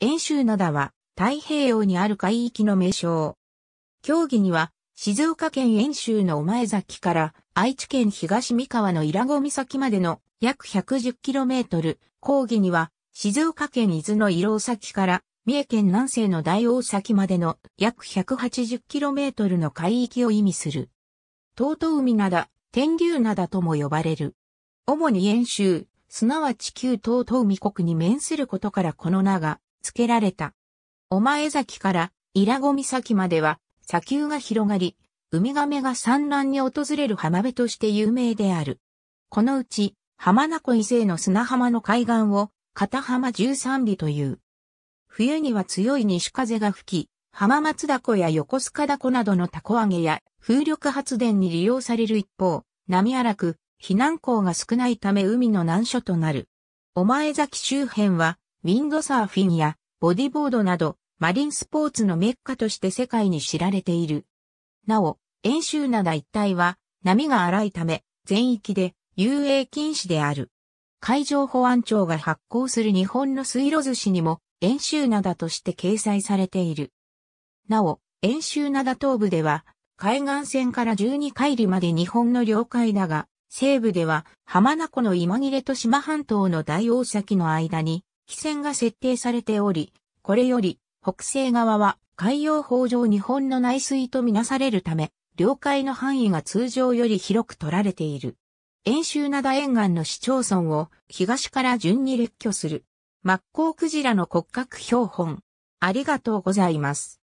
遠州灘は太平洋にある海域の名称。競技には静岡県遠州の御前崎から愛知県東三河の伊良湖岬までの約 110km、講義には静岡県伊豆の伊良崎から三重県南西の大王崎までの約 180km の海域を意味する。東東海灘、天竜灘とも呼ばれる。主に遠州、すなわち旧東東海国に面することからこの名が付けられた。お前崎から伊良湖岬までは砂丘が広がり、ウミガメが産卵に訪れる浜辺として有名である。このうち、浜名湖伊勢の砂浜の海岸を、片浜十三里という。冬には強い西風が吹き、浜松だこや横須賀だこなどのたこ揚げや風力発電に利用される一方、波荒く、避難港が少ないため海の難所となる。お前崎周辺はウィンドサーフィンやボディボードなどマリンスポーツのメッカとして世界に知られている。なお、遠州灘一帯は波が荒いため全域で遊泳禁止である。海上保安庁が発行する日本の水路寿司にも遠州灘として掲載されている。なお、遠州灘東部では海岸線から12海里まで日本の領海だが、西部では浜名湖の今切れと島半島の大王崎の間に規線が設定されており、これより北西側は海洋法上日本の内水とみなされるため、領海の範囲が通常より広く取られている。遠州灘沿岸の市町村を東から順に列挙する。マッコウクジラの骨格標本。ありがとうございます。